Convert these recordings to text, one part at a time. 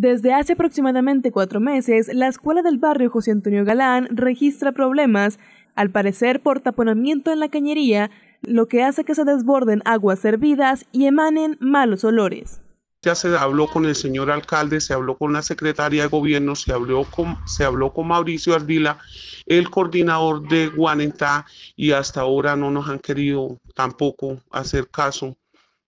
Desde hace aproximadamente cuatro meses, la escuela del barrio José Antonio Galán registra problemas, al parecer por taponamiento en la cañería, lo que hace que se desborden aguas hervidas y emanen malos olores. Ya se habló con el señor alcalde, se habló con la secretaria de gobierno, se habló con, se habló con Mauricio Ardila, el coordinador de Guanentá, y hasta ahora no nos han querido tampoco hacer caso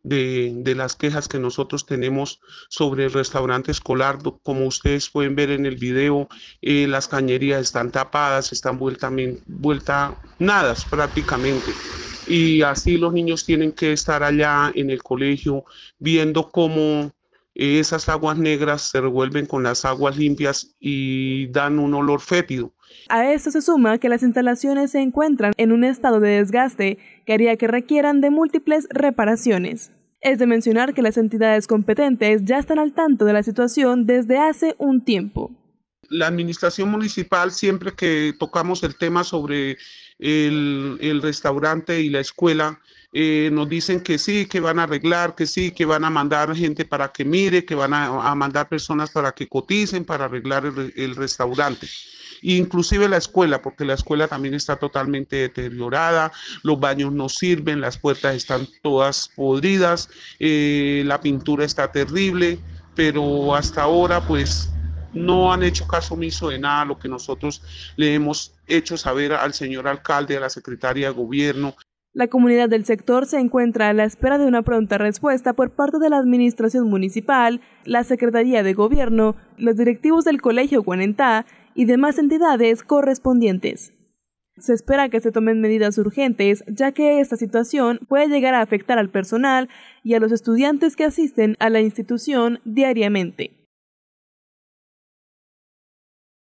de, las quejas que nosotros tenemos sobre el restaurante escolar. Como ustedes pueden ver en el video, eh, las cañerías están tapadas, están vuelta, vuelta prácticamente. Y así los niños tienen que estar allá en el colegio viendo cómo esas aguas negras se revuelven con las aguas limpias y dan un olor fétido. A esto se suma que las instalaciones se encuentran en un estado de desgaste que haría que requieran de múltiples reparaciones. Es de mencionar que las entidades competentes ya están al tanto de la situación desde hace un tiempo la administración municipal, siempre que tocamos el tema sobre el, restaurante y la escuela, eh, nos dicen que sí, que van a arreglar, que sí, que van a mandar gente para que mire, que van a, mandar personas para que coticen, para arreglar el, restaurante inclusive la escuela, porque la escuela también está totalmente deteriorada, los baños no sirven, las puertas están todas podridas, eh, la pintura está terrible, pero hasta ahora pues no han hecho caso omiso de nada lo que nosotros le hemos hecho saber al señor alcalde, a la secretaria de gobierno. La comunidad del sector se encuentra a la espera de una pronta respuesta por parte de la Administración Municipal, la Secretaría de Gobierno, los directivos del Colegio Guanentá y demás entidades correspondientes. Se espera que se tomen medidas urgentes, ya que esta situación puede llegar a afectar al personal y a los estudiantes que asisten a la institución diariamente.